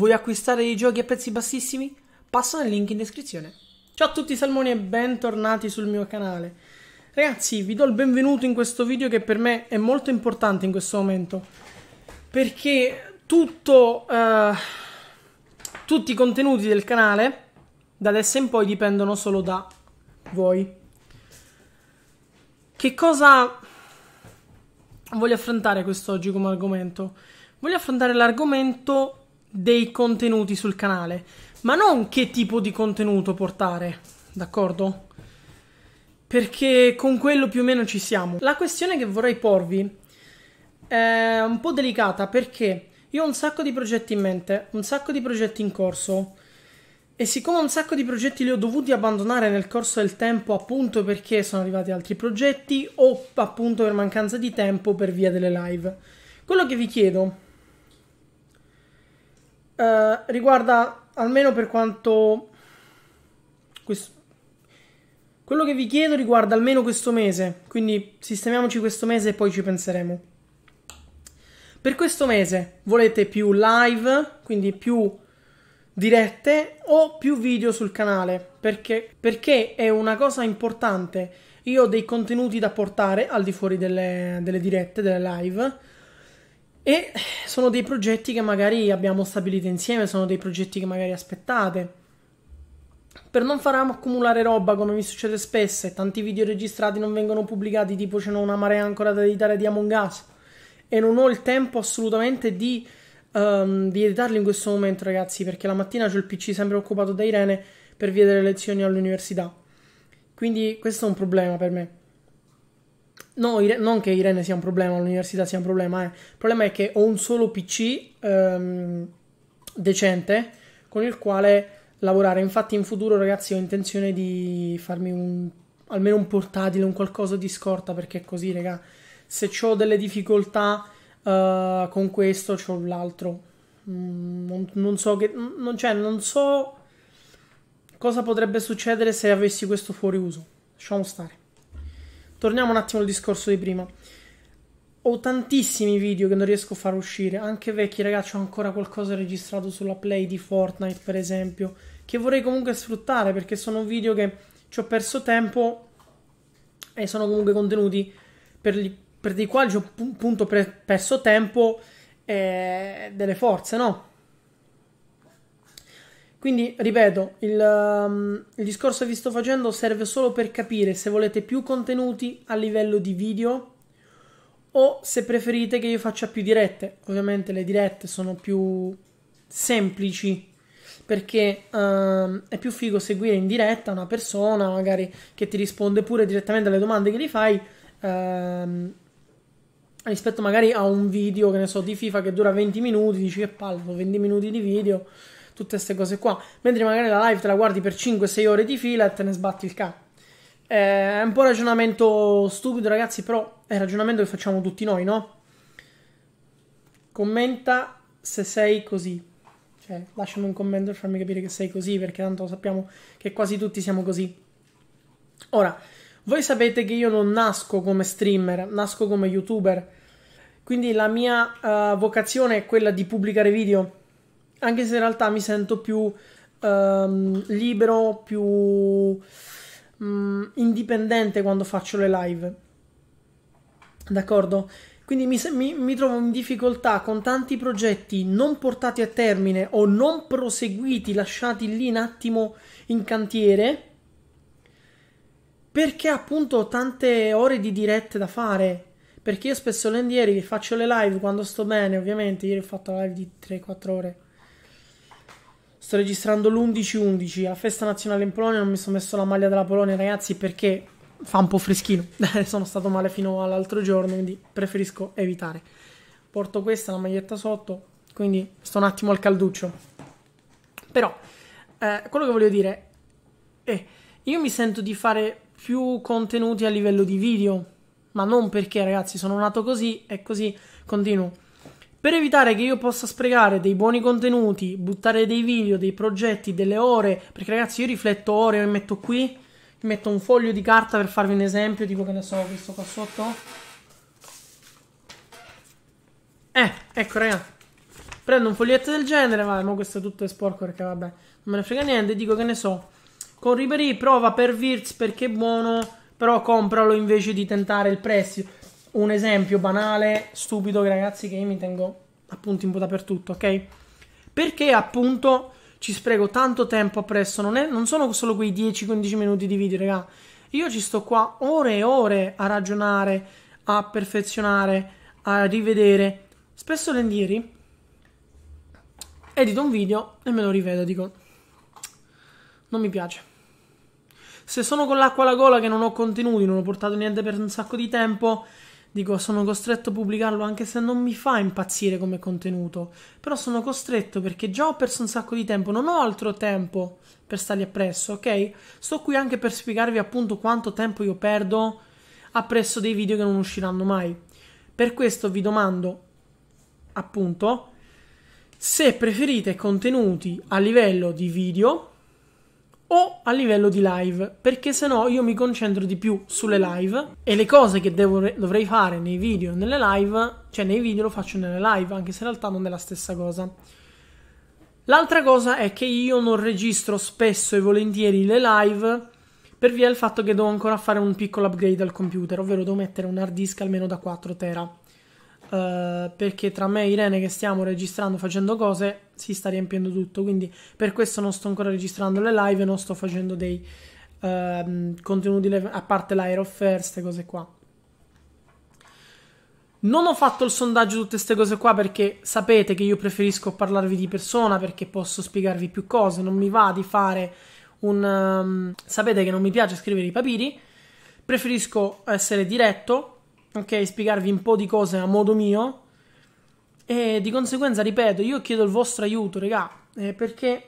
Vuoi acquistare i giochi a prezzi bassissimi? Passa nel link in descrizione. Ciao a tutti salmoni e bentornati sul mio canale. Ragazzi, vi do il benvenuto in questo video che per me è molto importante in questo momento. Perché tutto, eh, tutti i contenuti del canale da adesso in poi dipendono solo da voi. Che cosa voglio affrontare quest'oggi come argomento? Voglio affrontare l'argomento dei contenuti sul canale, ma non che tipo di contenuto portare, d'accordo? Perché con quello più o meno ci siamo. La questione che vorrei porvi è un po' delicata perché io ho un sacco di progetti in mente, un sacco di progetti in corso e siccome un sacco di progetti li ho dovuti abbandonare nel corso del tempo appunto perché sono arrivati altri progetti o appunto per mancanza di tempo per via delle live. Quello che vi chiedo eh, riguarda almeno per quanto questo, quello che vi chiedo riguarda almeno questo mese, quindi sistemiamoci questo mese e poi ci penseremo. Per questo mese volete più live, quindi più dirette o più video sul canale, perché, perché è una cosa importante. Io ho dei contenuti da portare al di fuori delle, delle dirette, delle live e sono dei progetti che magari abbiamo stabilito insieme, sono dei progetti che magari aspettate. Per non far accumulare roba come mi succede spesso e tanti video registrati non vengono pubblicati, tipo c'è una marea ancora da editare di Among Us e non ho il tempo assolutamente di, um, di editarli in questo momento ragazzi perché la mattina ho il PC sempre occupato da Irene per via delle lezioni all'università. Quindi questo è un problema per me. No, Irene, non che Irene sia un problema, l'università sia un problema. Eh. Il problema è che ho un solo PC ehm, decente con il quale lavorare. Infatti, in futuro, ragazzi, ho intenzione di farmi un, almeno un portatile, un qualcosa di scorta. Perché così, raga, se ho delle difficoltà eh, con questo, ho l'altro. Mm, non, non, so che. Non, cioè, non so cosa potrebbe succedere se avessi questo fuori uso. Lasciamo stare torniamo un attimo al discorso di prima. Ho tantissimi video che non riesco a far uscire, anche vecchi ragazzi, ho ancora qualcosa registrato sulla play di Fortnite, per esempio, che vorrei comunque sfruttare perché sono video che ci ho perso tempo e sono comunque contenuti per, gli, per dei quali ci ho appunto perso tempo e delle forze, no? Quindi, ripeto, il, um, il discorso che vi sto facendo serve solo per capire se volete più contenuti a livello di video o se preferite che io faccia più dirette. Ovviamente le dirette sono più semplici perché um, è più figo seguire in diretta una persona magari che ti risponde pure direttamente alle domande che gli fai um, rispetto magari a un video che ne so di FIFA che dura 20 minuti dici che palle 20 minuti di video tutte queste cose qua. Mentre magari la live te la guardi per 5-6 ore di fila e te ne sbatti il cane. Eh, è un po' ragionamento stupido, ragazzi, però è ragionamento che facciamo tutti noi, no? Commenta se sei così. Cioè, lasciami un commento per farmi capire che sei così, perché tanto sappiamo che quasi tutti siamo così. Ora, voi sapete che io non nasco come streamer, nasco come youtuber. Quindi la mia uh, vocazione è quella di pubblicare video anche se in realtà mi sento più um, libero, più um, indipendente quando faccio le live. D'accordo? Quindi mi, mi, mi, trovo in difficoltà con tanti progetti non portati a termine o non proseguiti, lasciati lì un attimo in cantiere, perché appunto ho tante ore di dirette da fare. Perché io spesso lendieri faccio le live quando sto bene, ovviamente. Ieri ho fatto la live di 3-4 ore. Sto registrando l'11-11 a festa nazionale in Polonia. Non mi sono messo la maglia della Polonia, ragazzi, perché fa un po' freschino. sono stato male fino all'altro giorno, quindi preferisco evitare. Porto questa, la maglietta sotto, quindi sto un attimo al calduccio. Però, eh, quello che voglio dire è, eh, io mi sento di fare più contenuti a livello di video, ma non perché, ragazzi, sono nato così e così continuo per evitare che io possa sprecare dei buoni contenuti, buttare dei video, dei progetti, delle ore, perché ragazzi io rifletto ore, mi metto qui, mi metto un foglio di carta per farvi un esempio, tipo che ne so, questo qua sotto. Eh, ecco ragazzi, prendo un foglietto del genere, vabbè, ma questo è tutto è sporco perché vabbè, non me ne frega niente, dico che ne so, con Ribery prova per Virts perché è buono, però compralo invece di tentare il prestito un esempio banale, stupido, ragazzi, che io mi tengo appunti un po' dappertutto, ok? Perché appunto ci spreco tanto tempo appresso, non, è, non sono solo quei 10-15 minuti di video, raga. Io ci sto qua ore e ore a ragionare, a perfezionare, a rivedere. Spesso lendieri edito un video e me lo rivedo, dico non mi piace. Se sono con l'acqua alla gola che non ho contenuti, non ho portato niente per un sacco di tempo dico sono costretto a pubblicarlo anche se non mi fa impazzire come contenuto, però sono costretto perché già ho perso un sacco di tempo, non ho altro tempo per stargli appresso, ok? Sto qui anche per spiegarvi appunto quanto tempo io perdo appresso dei video che non usciranno mai. Per questo vi domando appunto se preferite contenuti a livello di video o a livello di live, perché se no io mi concentro di più sulle live e le cose che devo, dovrei fare nei video e nelle live, cioè nei video lo faccio nelle live, anche se in realtà non è la stessa cosa. L'altra cosa è che io non registro spesso e volentieri le live per via del fatto che devo ancora fare un piccolo upgrade al computer, ovvero devo mettere un hard disk almeno da 4 tera. Eh, perché tra me e Irene che stiamo registrando, facendo cose, si sta riempiendo tutto. Quindi per questo non sto ancora registrando le live, non sto facendo dei eh, contenuti live, a parte l'aero queste cose qua. Non ho fatto il sondaggio tutte queste cose qua perché sapete che io preferisco parlarvi di persona perché posso spiegarvi più cose, non mi va di fare un... Um, sapete che non mi piace scrivere i papiri, preferisco essere diretto, ok? Spiegarvi un po' di cose a modo mio. E di conseguenza, ripeto, io chiedo il vostro aiuto, regà, eh, perché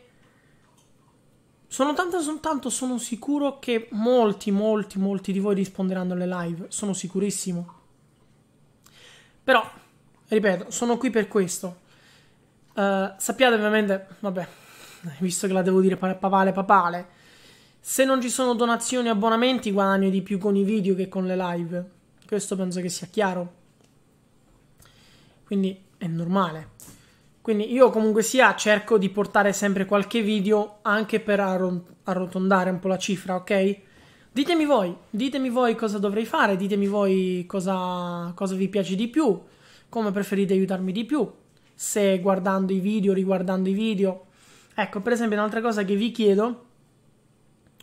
sono tanto, soltanto sono sicuro che molti, molti, molti di voi risponderanno alle live, sono sicurissimo. Però, ripeto, sono qui per questo. Uh, sappiate ovviamente, vabbè, visto che la devo dire papale papale, se non ci sono donazioni e abbonamenti guadagno di più con i video che con le live. Questo penso che sia chiaro. Quindi è normale. Quindi io comunque sia cerco di portare sempre qualche video anche per arrotondare un po' la cifra, ok? Ditemi voi, ditemi voi cosa dovrei fare, ditemi voi cosa, cosa vi piace di più, come preferite aiutarmi di più, se guardando i video, riguardando i video. Ecco, per esempio, un'altra cosa che vi chiedo,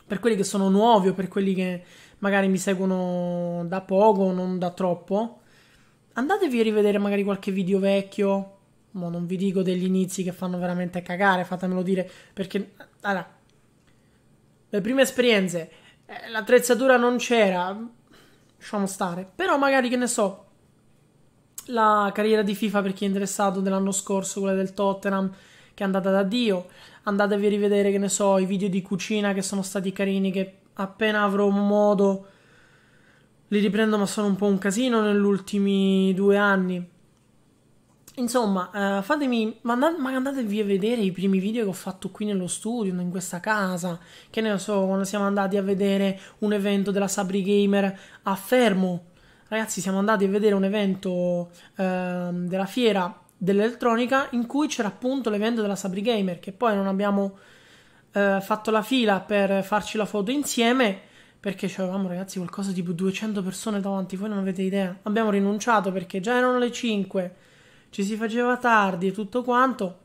per quelli che sono nuovi o per quelli che magari mi seguono da poco, non da troppo, andatevi a rivedere magari qualche video vecchio. Ma non vi dico degli inizi che fanno veramente cagare, fatemelo dire, perché allora, le prime esperienze, eh, l'attrezzatura non c'era, lasciamo stare. Però magari che ne so, la carriera di FIFA per chi è interessato dell'anno scorso, quella del Tottenham, che è andata da Dio. Andatevi a rivedere, che ne so, i video di cucina che sono stati carini, che appena avrò modo li riprendo, ma sono un po' un casino negli ultimi due anni. Insomma, eh, fatemi, ma, andatevi a vedere i primi video che ho fatto qui nello studio, in questa casa, che ne so, quando siamo andati a vedere un evento della Sabri Gamer a Fermo. Ragazzi, siamo andati a vedere un evento eh, della fiera dell'elettronica in cui c'era appunto l'evento della Sabri Gamer, che poi non abbiamo eh, fatto la fila per farci la foto insieme perché avevamo ragazzi qualcosa tipo 200 persone davanti, voi non avete idea. Abbiamo rinunciato perché già erano le 5, ci si faceva tardi e tutto quanto.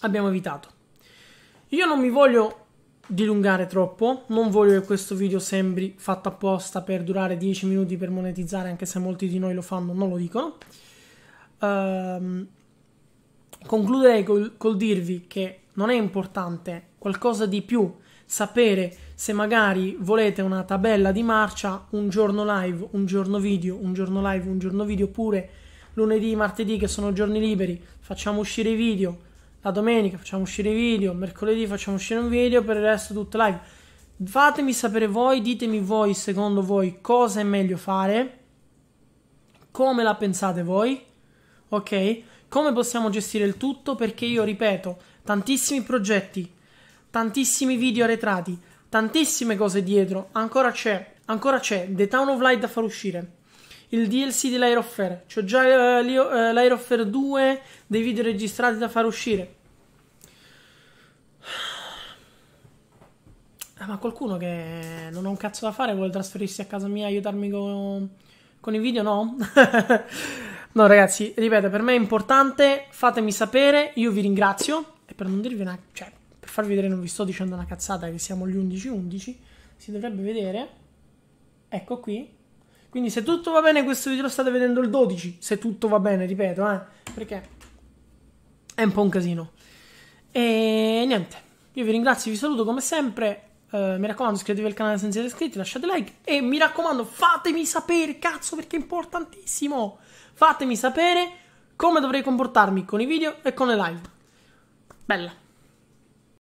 Abbiamo evitato. Io non mi voglio dilungare troppo, non voglio che questo video sembri fatto apposta per durare 10 minuti per monetizzare, anche se molti di noi lo fanno, non lo dicono. Ehm, concluderei col, col dirvi che non è importante, qualcosa di più. Sapere se magari volete una tabella di marcia un giorno live, un giorno video, un giorno live, un giorno video, oppure lunedì, martedì che sono giorni liberi, facciamo uscire i video, la domenica facciamo uscire i video, mercoledì facciamo uscire un video, per il resto tutto live. Fatemi sapere voi, ditemi voi secondo voi cosa è meglio fare, come la pensate voi, ok? Come possiamo gestire il tutto? Perché io ripeto, tantissimi progetti, tantissimi video arretrati, tantissime cose dietro, ancora c'è, ancora c'è The Town of Light da far uscire. Il DLC di Light of Fair, c'ho già uh, Light of Fair 2 dei video registrati da far uscire. Ah, ma qualcuno che non ha un cazzo da fare vuole trasferirsi a casa mia e aiutarmi con, con i video? No? No, ragazzi, ripeto, per me è importante. Fatemi sapere. Io vi ringrazio. E per non dirvi una. cioè, per farvi vedere, non vi sto dicendo una cazzata che siamo gli 11-11. Si dovrebbe vedere. Ecco qui. Quindi, se tutto va bene, questo video lo state vedendo il 12. Se tutto va bene, ripeto, eh. Perché è un po' un casino. E niente. Io vi ringrazio, vi saluto come sempre. Uh, mi raccomando, iscrivetevi al canale se non siete iscritti, lasciate like e mi raccomando, fatemi sapere, cazzo, perché è importantissimo. Fatemi sapere come dovrei comportarmi con i video e con le live. Bella.